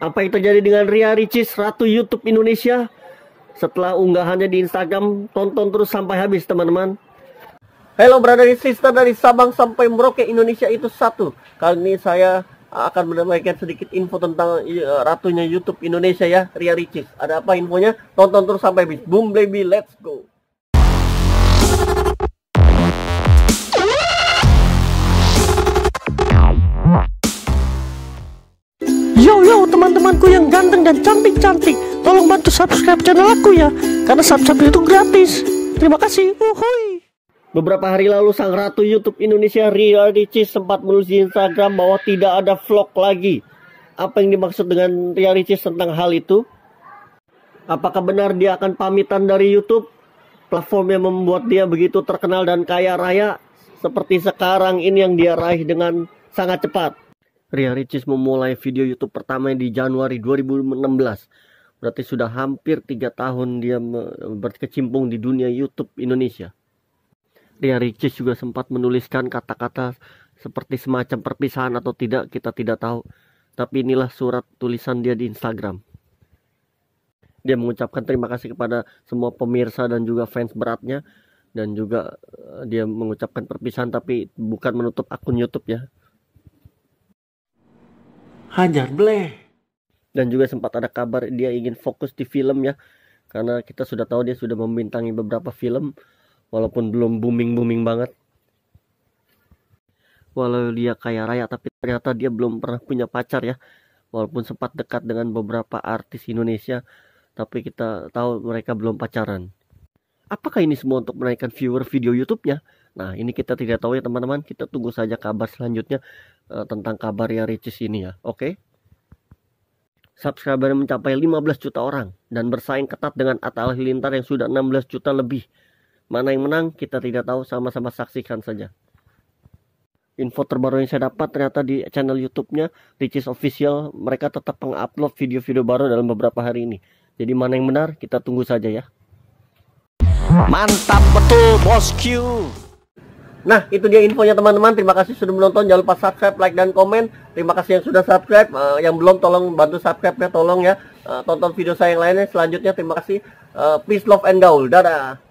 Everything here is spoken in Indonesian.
Apa yang terjadi dengan Ria Ricis, Ratu YouTube Indonesia? Setelah unggahannya di Instagram, tonton terus sampai habis teman-teman. Halo brother and sister dari Sabang sampai Merauke Indonesia itu satu. Kali ini saya akan menyampaikan sedikit info tentang eh, ratunya YouTube Indonesia ya, Ria Ricis. Ada apa infonya? Tonton terus sampai habis. Boom baby, let's go. teman-temanku yang ganteng dan cantik-cantik Tolong bantu subscribe channel aku ya Karena subscribe itu gratis Terima kasih Uhuy Beberapa hari lalu sang ratu YouTube Indonesia Ria Ricis sempat menulis di Instagram bahwa tidak ada vlog lagi. Apa yang dimaksud dengan Ria Ricis tentang hal itu? Apakah benar dia akan pamitan dari YouTube? Platform yang membuat dia begitu terkenal dan kaya raya seperti sekarang ini yang dia raih dengan sangat cepat. Ria Ricis memulai video YouTube pertamanya di Januari 2016. Berarti sudah hampir tiga tahun dia berkecimpung di dunia YouTube Indonesia. Ria Ricis juga sempat menuliskan kata-kata seperti semacam perpisahan atau tidak kita tidak tahu. Tapi inilah surat tulisan dia di Instagram. Dia mengucapkan terima kasih kepada semua pemirsa dan juga fans beratnya dan juga eh, dia mengucapkan perpisahan tapi bukan menutup akun YouTube ya. Hajar Bleh. Dan juga sempat ada kabar dia ingin fokus di film ya. Karena kita sudah tahu dia sudah membintangi beberapa film walaupun belum booming-booming banget. Walau dia kaya raya tapi ternyata dia belum pernah punya pacar ya. Walaupun sempat dekat dengan beberapa artis Indonesia tapi kita tahu mereka belum pacaran. Apakah ini semua untuk menaikkan viewer video YouTube-nya? Nah, ini kita tidak tahu ya teman-teman. Kita tunggu saja kabar selanjutnya uh, tentang kabar ya Ricis ini ya. Oke. Okay? Subscriber mencapai 15 juta orang dan bersaing ketat dengan Atta Hilintar yang sudah 16 juta lebih. Mana yang menang kita tidak tahu, sama-sama saksikan saja. Info terbaru yang saya dapat ternyata di channel YouTube-nya Ricis Official mereka tetap mengupload video-video baru dalam beberapa hari ini. Jadi mana yang benar kita tunggu saja ya. Mantap betul bosku. Nah, itu dia infonya teman-teman. Terima kasih sudah menonton. Jangan lupa subscribe, like, dan komen. Terima kasih yang sudah subscribe. Uh, yang belum tolong bantu subscribe ya tolong ya. Uh, tonton video saya yang lainnya selanjutnya. Terima kasih. Uh, peace, love, and gaul. Dadah.